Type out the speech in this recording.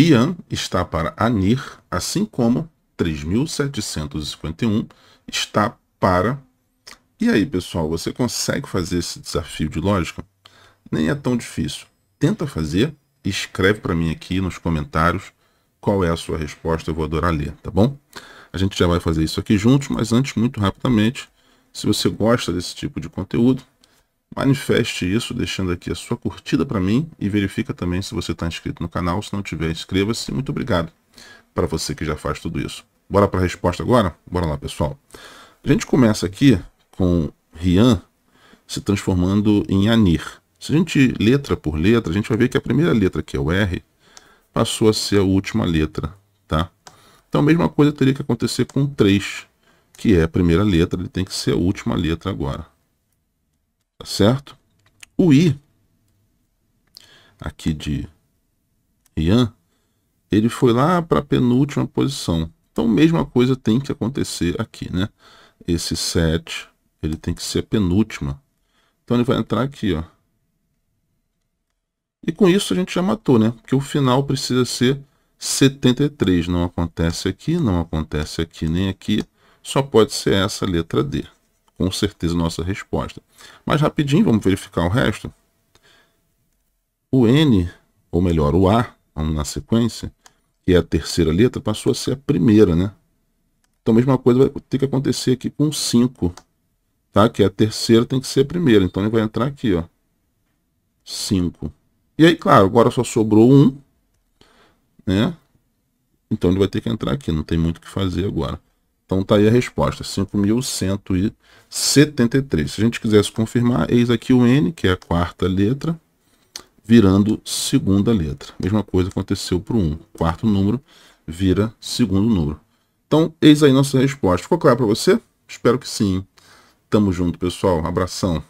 Rian está para Anir, assim como 3751 está para. E aí, pessoal, você consegue fazer esse desafio de lógica? Nem é tão difícil. Tenta fazer e escreve para mim aqui nos comentários qual é a sua resposta. Eu vou adorar ler, tá bom? A gente já vai fazer isso aqui juntos, mas antes, muito rapidamente, se você gosta desse tipo de conteúdo, Manifeste isso deixando aqui a sua curtida para mim e verifica também se você está inscrito no canal. Se não tiver, inscreva-se. Muito obrigado para você que já faz tudo isso. Bora para a resposta agora? Bora lá, pessoal. A gente começa aqui com Rian se transformando em Anir. Se a gente letra por letra, a gente vai ver que a primeira letra, que é o R, passou a ser a última letra, tá? Então a mesma coisa teria que acontecer com 3, que é a primeira letra, ele tem que ser a última letra agora certo? O I, aqui de Ian, ele foi lá para a penúltima posição. Então, mesma coisa tem que acontecer aqui, né? Esse 7, ele tem que ser a penúltima. Então, ele vai entrar aqui, ó. E com isso a gente já matou, né? Porque o final precisa ser 73. Não acontece aqui, não acontece aqui, nem aqui. Só pode ser essa letra D com certeza nossa resposta. Mas rapidinho, vamos verificar o resto. O N, ou melhor, o A, vamos na sequência, que é a terceira letra, passou a ser a primeira, né? Então a mesma coisa vai ter que acontecer aqui com 5, tá? Que é a terceira, tem que ser a primeira. Então ele vai entrar aqui, ó. 5. E aí, claro, agora só sobrou um, né? Então ele vai ter que entrar aqui, não tem muito o que fazer agora. Então tá aí a resposta, 5.173. Se a gente quisesse confirmar, eis aqui o N, que é a quarta letra, virando segunda letra. Mesma coisa aconteceu para o 1. Quarto número vira segundo número. Então, eis aí nossa resposta. Ficou claro para você? Espero que sim. Tamo junto, pessoal. Abração.